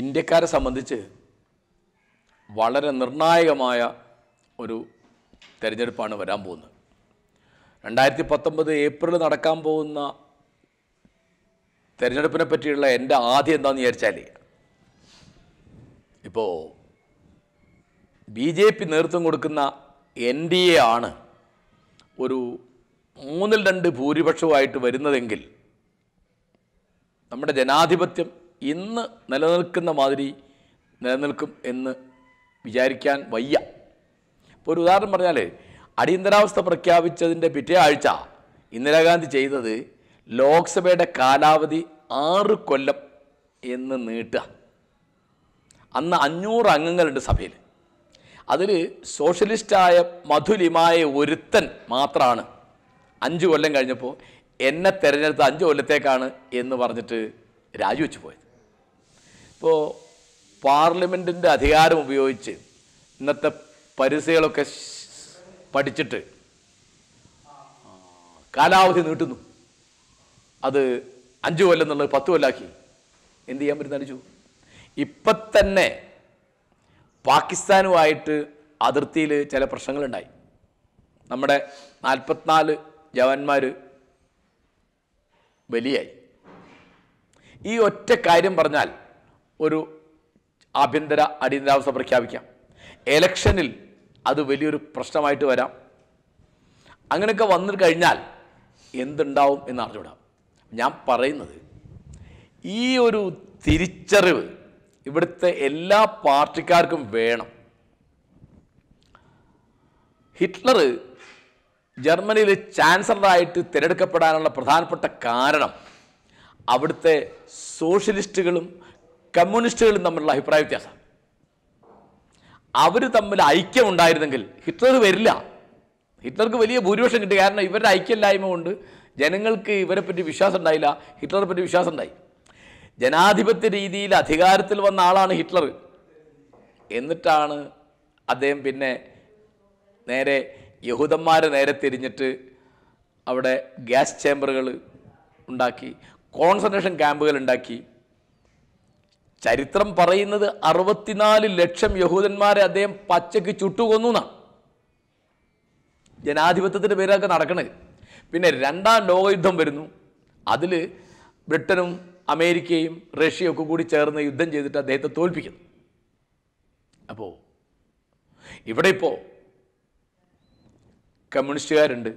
ഇന്ത്യക്കാരെ സംബന്ധിച്ച് വളരെ നിർണായകമായ ഒരു തിരഞ്ഞെടുപ്പാണ് വരാൻ പോകുന്നത് രണ്ടായിരത്തി പത്തൊമ്പത് ഏപ്രിൽ നടക്കാൻ പോകുന്ന തിരഞ്ഞെടുപ്പിനെ പറ്റിയുള്ള എൻ്റെ ആദ്യം എന്താണെന്ന് വിചാരിച്ചാൽ ഇപ്പോൾ ബി ജെ പി നേതൃത്വം കൊടുക്കുന്ന എൻ ഡി എ ആണ് ഒരു മൂന്നിൽ രണ്ട് ഭൂരിപക്ഷവുമായിട്ട് വരുന്നതെങ്കിൽ നമ്മുടെ ജനാധിപത്യം ഇന്ന് നിലനിൽക്കുന്ന മാതിരി നിലനിൽക്കും എന്ന് വിചാരിക്കാൻ വയ്യ ഇപ്പോൾ ഒരു ഉദാഹരണം പറഞ്ഞാൽ അടിയന്തരാവസ്ഥ പ്രഖ്യാപിച്ചതിൻ്റെ പിറ്റേ ആഴ്ച ഇന്ദിരാഗാന്ധി ചെയ്തത് ലോക്സഭയുടെ കാലാവധി ആറ് കൊല്ലം എന്ന് നീട്ടുക അന്ന് അഞ്ഞൂറ് അംഗങ്ങളുണ്ട് സഭയിൽ അതിൽ സോഷ്യലിസ്റ്റായ മധുലിമായ ഒരുത്തൻ മാത്രമാണ് അഞ്ച് കൊല്ലം കഴിഞ്ഞപ്പോൾ എന്നെ തിരഞ്ഞെടുത്ത അഞ്ച് കൊല്ലത്തേക്കാണ് എന്ന് പറഞ്ഞിട്ട് രാജിവെച്ചു പോയത് ഇപ്പോൾ പാർലമെൻറ്റിൻ്റെ അധികാരം ഉപയോഗിച്ച് ഇന്നത്തെ പരിസകളൊക്കെ പഠിച്ചിട്ട് കാലാവധി നീട്ടുന്നു അത് അഞ്ച് കൊല്ലം എന്നുള്ളത് പത്ത് കൊല്ലാക്കി എന്ത് ചെയ്യാൻ അടിച്ചു ഇപ്പം തന്നെ പാകിസ്ഥാനുമായിട്ട് അതിർത്തിയിൽ ചില പ്രശ്നങ്ങളുണ്ടായി നമ്മുടെ നാൽപ്പത്തിനാല് ജവാന്മാർ ബലിയായി ഈ ഒറ്റ കാര്യം പറഞ്ഞാൽ ഒരു ആഭ്യന്തര അടിയന്തരാവസ്ഥ പ്രഖ്യാപിക്കാം എലക്ഷനിൽ അത് വലിയൊരു പ്രശ്നമായിട്ട് വരാം അങ്ങനെയൊക്കെ വന്നു കഴിഞ്ഞാൽ എന്തുണ്ടാവും എന്ന് അറിഞ്ഞുവിടാം ഞാൻ പറയുന്നത് ഈ ഒരു തിരിച്ചറിവ് ഇവിടുത്തെ എല്ലാ പാർട്ടിക്കാർക്കും വേണം ഹിറ്റ്ലർ ജർമ്മനിയിൽ ചാൻസലറായിട്ട് തിരഞ്ഞെടുക്കപ്പെടാനുള്ള പ്രധാനപ്പെട്ട കാരണം അവിടുത്തെ സോഷ്യലിസ്റ്റുകളും കമ്മ്യൂണിസ്റ്റുകളും തമ്മിലുള്ള അഭിപ്രായ വ്യത്യാസം അവർ തമ്മിൽ ഐക്യം ഉണ്ടായിരുന്നെങ്കിൽ ഹിറ്റ്ലർ വരില്ല ഹിറ്റ്ലർക്ക് വലിയ ഭൂരിപക്ഷം കിട്ടി കാരണം ഇവരുടെ ഐക്യമില്ലായ്മ കൊണ്ട് ജനങ്ങൾക്ക് ഇവരെ പറ്റി വിശ്വാസം ഉണ്ടായില്ല ഹിറ്റ്ലറെ പറ്റി വിശ്വാസം ഉണ്ടായി ജനാധിപത്യ രീതിയിൽ അധികാരത്തിൽ വന്ന ആളാണ് ഹിറ്റ്ലർ എന്നിട്ടാണ് അദ്ദേഹം പിന്നെ നേരെ യഹൂദന്മാരെ നേരെ തിരിഞ്ഞിട്ട് അവിടെ ഗ്യാസ് ചേമ്പറുകൾ ഉണ്ടാക്കി കോൺസെൻട്രേഷൻ ക്യാമ്പുകൾ ഉണ്ടാക്കി ചരിത്രം പറയുന്നത് അറുപത്തിനാല് ലക്ഷം യഹൂദന്മാരെ അദ്ദേഹം പച്ചയ്ക്ക് ചുട്ടുകൊന്നു എന്നാണ് ജനാധിപത്യത്തിൻ്റെ പേരൊക്കെ നടക്കണത് പിന്നെ രണ്ടാം ലോകയുദ്ധം വരുന്നു അതിൽ ബ്രിട്ടനും അമേരിക്കയും റഷ്യയും ഒക്കെ കൂടി ചേർന്ന് യുദ്ധം ചെയ്തിട്ട് അദ്ദേഹത്തെ തോൽപ്പിക്കുന്നു അപ്പോൾ ഇവിടെ ഇപ്പോൾ കമ്മ്യൂണിസ്റ്റുകാരുണ്ട്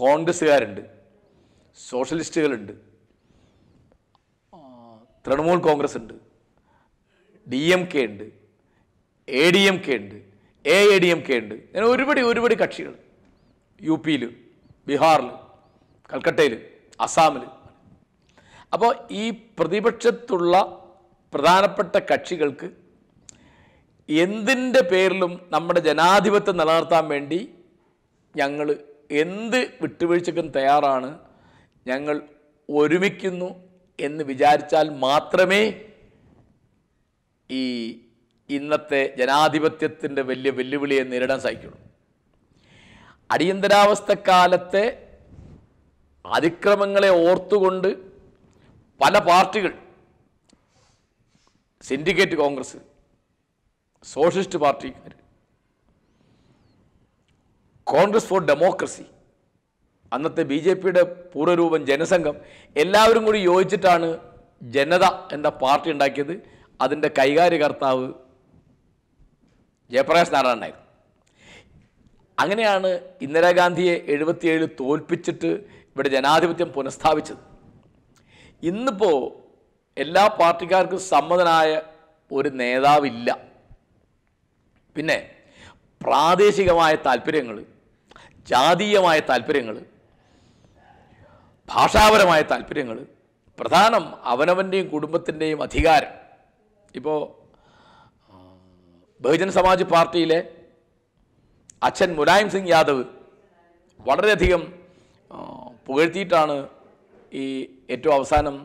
കോൺഗ്രസ്സുകാരുണ്ട് സോഷ്യലിസ്റ്റുകളുണ്ട് തൃണമൂൽ കോൺഗ്രസ് ഉണ്ട് ഡി എം കെ ഉണ്ട് എ ഡി എം കെ ഉണ്ട് A A D M K ഉണ്ട് അങ്ങനെ ഒരുപടി ഒരുപടി കക്ഷികൾ യു പിയിൽ ബീഹാറിൽ കൽക്കട്ടയിൽ അസാമിൽ അപ്പോൾ ഈ പ്രതിപക്ഷത്തുള്ള പ്രധാനപ്പെട്ട കക്ഷികൾക്ക് എന്തിൻ്റെ പേരിലും നമ്മുടെ ജനാധിപത്യം നിലനിർത്താൻ വേണ്ടി ഞങ്ങൾ എന്ത് വിട്ടുവീഴ്ചക്കും തയ്യാറാണ് ഞങ്ങൾ ഒരുമിക്കുന്നു എന്ന് വിചാരിച്ചാൽ മാത്രമേ ഈ ഇന്നത്തെ ജനാധിപത്യത്തിൻ്റെ വലിയ വെല്ലുവിളിയെ നേരിടാൻ സാധിക്കുള്ളൂ അടിയന്തരാവസ്ഥക്കാലത്തെ അതിക്രമങ്ങളെ ഓർത്തുകൊണ്ട് പല പാർട്ടികൾ സിൻഡിക്കേറ്റ് കോൺഗ്രസ് സോഷ്യലിസ്റ്റ് പാർട്ടിക്കാർ കോൺഗ്രസ് ഫോർ ഡെമോക്രസി അന്നത്തെ ബി ജെ പിയുടെ പൂർവ്വരൂപം ജനസംഘം എല്ലാവരും കൂടി യോജിച്ചിട്ടാണ് ജനത എന്ന പാർട്ടി ഉണ്ടാക്കിയത് അതിൻ്റെ കൈകാര്യകർത്താവ് ജയപ്രകാശ് നാരായണനായിരുന്നു അങ്ങനെയാണ് ഇന്ദിരാഗാന്ധിയെ എഴുപത്തിയേഴ് തോൽപ്പിച്ചിട്ട് ഇവിടെ ജനാധിപത്യം പുനഃസ്ഥാപിച്ചത് ഇന്നിപ്പോൾ എല്ലാ പാർട്ടിക്കാർക്കും സമ്മതനായ ഒരു നേതാവില്ല പിന്നെ പ്രാദേശികമായ താല്പര്യങ്ങൾ ജാതീയമായ താല്പര്യങ്ങൾ ഭാഷാപരമായ താല്പര്യങ്ങൾ പ്രധാനം അവനവൻ്റെയും കുടുംബത്തിൻ്റെയും അധികാരം ഇപ്പോൾ ബഹുജൻ സമാജ് പാർട്ടിയിലെ അച്ഛൻ മുലായം സിംഗ് യാദവ് വളരെയധികം പുകഴ്ത്തിയിട്ടാണ് ഈ ഏറ്റവും അവസാനം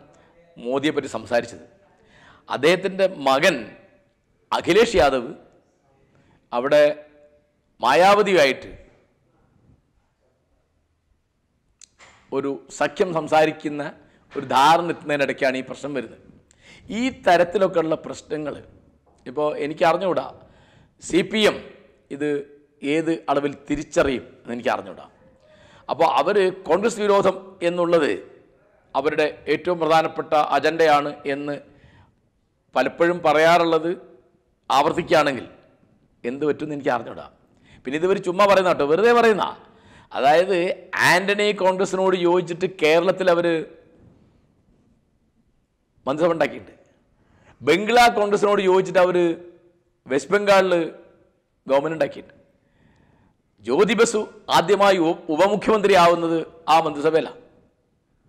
മോദിയെ പറ്റി സംസാരിച്ചത് അദ്ദേഹത്തിൻ്റെ മകൻ അഖിലേഷ് യാദവ് അവിടെ മായാവതിയായിട്ട് ഒരു സഖ്യം സംസാരിക്കുന്ന ഒരു ധാരണ എത്തുന്നതിനിടയ്ക്കാണ് ഈ പ്രശ്നം വരുന്നത് ഈ തരത്തിലൊക്കെയുള്ള പ്രശ്നങ്ങൾ ഇപ്പോൾ എനിക്ക് അറിഞ്ഞുകൂടാ സി പി എം ഇത് ഏത് അളവിൽ തിരിച്ചറിയും എന്ന് എനിക്ക് അറിഞ്ഞുകൂടാ അപ്പോൾ അവർ കോൺഗ്രസ് വിരോധം എന്നുള്ളത് അവരുടെ ഏറ്റവും പ്രധാനപ്പെട്ട അജണ്ടയാണ് എന്ന് പലപ്പോഴും പറയാറുള്ളത് ആവർത്തിക്കുകയാണെങ്കിൽ എന്ത് പറ്റുമെന്ന് എനിക്ക് അറിഞ്ഞുകൂടാ പിന്നെ ഇതുവർ ചുമ്മാ പറയുന്ന കേട്ടോ വെറുതെ പറയുന്ന അതായത് ആൻ്റണി കോൺഗ്രസിനോട് യോജിച്ചിട്ട് കേരളത്തിൽ അവർ മന്ത്രിസഭ ഉണ്ടാക്കിയിട്ടുണ്ട് ബംഗ്ലാ കോൺഗ്രസിനോട് യോജിച്ചിട്ട് അവർ വെസ്റ്റ് ബംഗാളിൽ ഗവൺമെൻറ് ഉണ്ടാക്കിയിട്ട് ജ്യോതി ബസു ആദ്യമായി ഉപമുഖ്യമന്ത്രി ആവുന്നത് ആ മന്ത്രിസഭയിലാണ്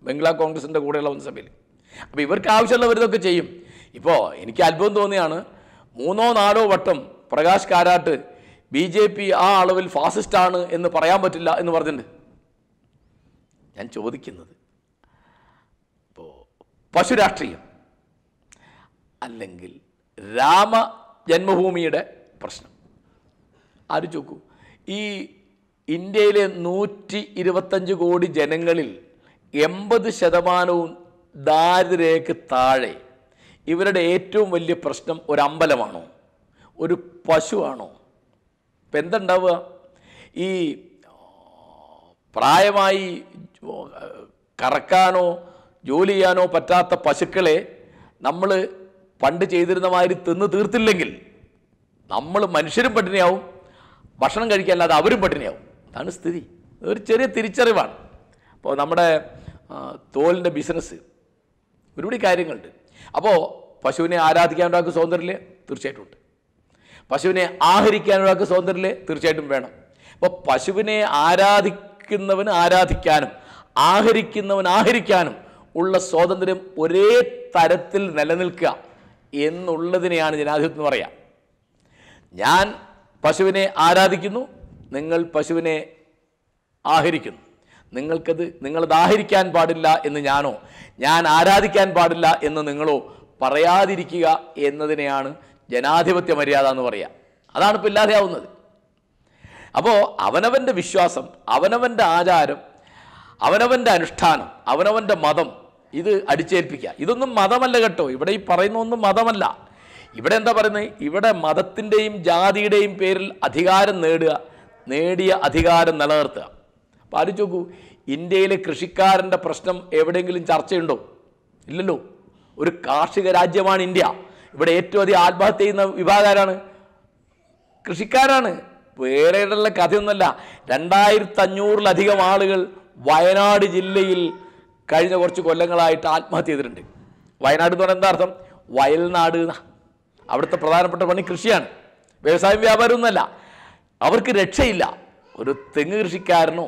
ബംഗ്ലാ കോൺഗ്രസിൻ്റെ കൂടെയുള്ള മന്ത്രിസഭയിൽ അപ്പോൾ ഇവർക്ക് ആവശ്യമുള്ളവരിതൊക്കെ ചെയ്യും ഇപ്പോൾ എനിക്ക് അത്ഭുതം തോന്നിയാണ് മൂന്നോ നാലോ വട്ടം Prakash Karat B J P ആ അളവിൽ ഫാസിസ്റ്റാണ് എന്ന് പറയാൻ പറ്റില്ല എന്ന് പറഞ്ഞിട്ടുണ്ട് ഞാൻ ചോദിക്കുന്നത് ഇപ്പോൾ രാഷ്ട്രീയം അല്ലെങ്കിൽ രാമ ജന്മഭൂമിയുടെ പ്രശ്നം ആര് ചോക്കൂ ഈ ഇന്ത്യയിലെ നൂറ്റി ഇരുപത്തഞ്ച് കോടി ജനങ്ങളിൽ എൺപത് ശതമാനവും ദാരിദ്ര്യക്ക് താഴെ ഇവരുടെ ഏറ്റവും വലിയ പ്രശ്നം ഒരു അമ്പലമാണോ ഒരു പശുവാണോ ഇപ്പം എന്തുണ്ടാവുക ഈ പ്രായമായി കറക്കാനോ ജോലി ചെയ്യാനോ പറ്റാത്ത പശുക്കളെ നമ്മൾ പണ്ട് ചെയ്തിരുന്ന മാതിരി തിന്ന് തീർത്തില്ലെങ്കിൽ നമ്മൾ മനുഷ്യരും പട്ടിണിയാവും ഭക്ഷണം കഴിക്കാല്ലാതെ അവരും പട്ടിണിയാവും അതാണ് സ്ഥിതി ഒരു ചെറിയ തിരിച്ചറിവാണ് അപ്പോൾ നമ്മുടെ തോലിൻ്റെ ബിസിനസ് ഒരുപാട് കാര്യങ്ങളുണ്ട് അപ്പോൾ പശുവിനെ ആരാധിക്കാൻ ഒരാൾക്ക് സ്വാതന്ത്ര്യമില്ലേ തീർച്ചയായിട്ടും ഉണ്ട് പശുവിനെ ആഹരിക്കാൻ ഒരാൾക്ക് സ്വാതന്ത്ര്യമില്ലേ തീർച്ചയായിട്ടും വേണം അപ്പോൾ പശുവിനെ ആരാധിക്കുന്നവന് ആരാധിക്കാനും ആഹരിക്കുന്നവൻ ആഹരിക്കാനും ഉള്ള സ്വാതന്ത്ര്യം ഒരേ തരത്തിൽ നിലനിൽക്കുക എന്നുള്ളതിനെയാണ് ജനാധിപത്യം എന്ന് പറയാം ഞാൻ പശുവിനെ ആരാധിക്കുന്നു നിങ്ങൾ പശുവിനെ ആഹരിക്കുന്നു നിങ്ങൾക്കത് നിങ്ങളത് ആഹരിക്കാൻ പാടില്ല എന്ന് ഞാനോ ഞാൻ ആരാധിക്കാൻ പാടില്ല എന്ന് നിങ്ങളോ പറയാതിരിക്കുക എന്നതിനെയാണ് ജനാധിപത്യ മര്യാദ എന്ന് പറയുക അതാണ് ഇപ്പോൾ ഇല്ലാതെയാവുന്നത് അപ്പോൾ അവനവൻ്റെ വിശ്വാസം അവനവൻ്റെ ആചാരം അവനവൻ്റെ അനുഷ്ഠാനം അവനവൻ്റെ മതം ഇത് അടിച്ചേൽപ്പിക്കുക ഇതൊന്നും മതമല്ല കേട്ടോ ഇവിടെ ഈ പറയുന്ന ഒന്നും മതമല്ല ഇവിടെ എന്താ പറയുന്നത് ഇവിടെ മതത്തിൻ്റെയും ജാതിയുടെയും പേരിൽ അധികാരം നേടുക നേടിയ അധികാരം നിലനിർത്തുക അപ്പോൾ ആലോചിച്ച് നോക്കൂ ഇന്ത്യയിലെ കൃഷിക്കാരൻ്റെ പ്രശ്നം എവിടെയെങ്കിലും ചർച്ചയുണ്ടോ ഇല്ലല്ലോ ഒരു കാർഷിക രാജ്യമാണ് ഇന്ത്യ ഇവിടെ ഏറ്റവും അധികം ആത്മഹത്യ ചെയ്യുന്ന വിഭാഗക്കാരാണ് കൃഷിക്കാരാണ് വേറെയുള്ള കഥയൊന്നുമല്ല രണ്ടായിരത്തഞ്ഞൂറിലധികം ആളുകൾ വയനാട് ജില്ലയിൽ കഴിഞ്ഞ കുറച്ച് കൊല്ലങ്ങളായിട്ട് ആത്മഹത്യ ചെയ്തിട്ടുണ്ട് വയനാട് എന്ന് പറഞ്ഞാൽ എന്താർത്ഥം അർത്ഥം വയൽനാട് അവിടുത്തെ പ്രധാനപ്പെട്ട പണി കൃഷിയാണ് വ്യവസായം വ്യാപാരമൊന്നുമല്ല അവർക്ക് രക്ഷയില്ല ഒരു തെങ്ങ് കൃഷിക്കാരനോ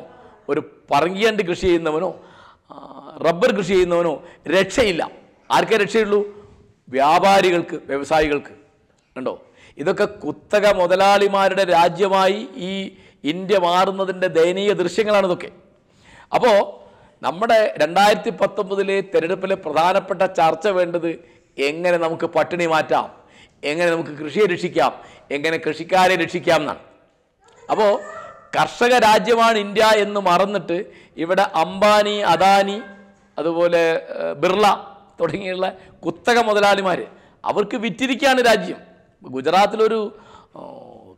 ഒരു പറങ്കിയണ്ട് കൃഷി ചെയ്യുന്നവനോ റബ്ബർ കൃഷി ചെയ്യുന്നവനോ രക്ഷയില്ല ആർക്കേ രക്ഷയുള്ളൂ വ്യാപാരികൾക്ക് വ്യവസായികൾക്ക് ഉണ്ടോ ഇതൊക്കെ കുത്തക മുതലാളിമാരുടെ രാജ്യമായി ഈ ഇന്ത്യ മാറുന്നതിൻ്റെ ദയനീയ ദൃശ്യങ്ങളാണ് ഇതൊക്കെ അപ്പോൾ നമ്മുടെ രണ്ടായിരത്തി പത്തൊമ്പതിലെ തെരഞ്ഞെടുപ്പിലെ പ്രധാനപ്പെട്ട ചർച്ച വേണ്ടത് എങ്ങനെ നമുക്ക് പട്ടിണി മാറ്റാം എങ്ങനെ നമുക്ക് കൃഷിയെ രക്ഷിക്കാം എങ്ങനെ കൃഷിക്കാരെ രക്ഷിക്കാം എന്നാണ് അപ്പോൾ കർഷക രാജ്യമാണ് ഇന്ത്യ എന്ന് മറന്നിട്ട് ഇവിടെ അംബാനി അദാനി അതുപോലെ ബിർള തുടങ്ങിയുള്ള കുത്തക മുതലാളിമാർ അവർക്ക് വിറ്റിരിക്കുകയാണ് രാജ്യം ഗുജറാത്തിലൊരു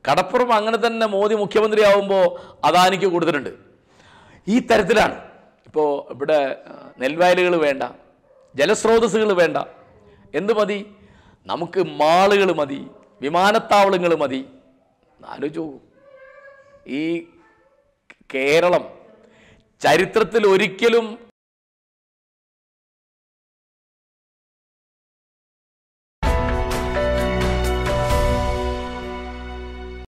കടപ്പുറം അങ്ങനെ തന്നെ മോദി മുഖ്യമന്ത്രിയാവുമ്പോൾ അദാനിക്ക് കൂടുതലുണ്ട് ഈ തരത്തിലാണ് ഇപ്പോൾ ഇവിടെ നെൽവയലുകൾ വേണ്ട ജലസ്രോതസ്സുകൾ വേണ്ട എന്ത് മതി നമുക്ക് മാളുകൾ മതി വിമാനത്താവളങ്ങൾ മതി ആലോചിച്ചു ഈ കേരളം ചരിത്രത്തിൽ ഒരിക്കലും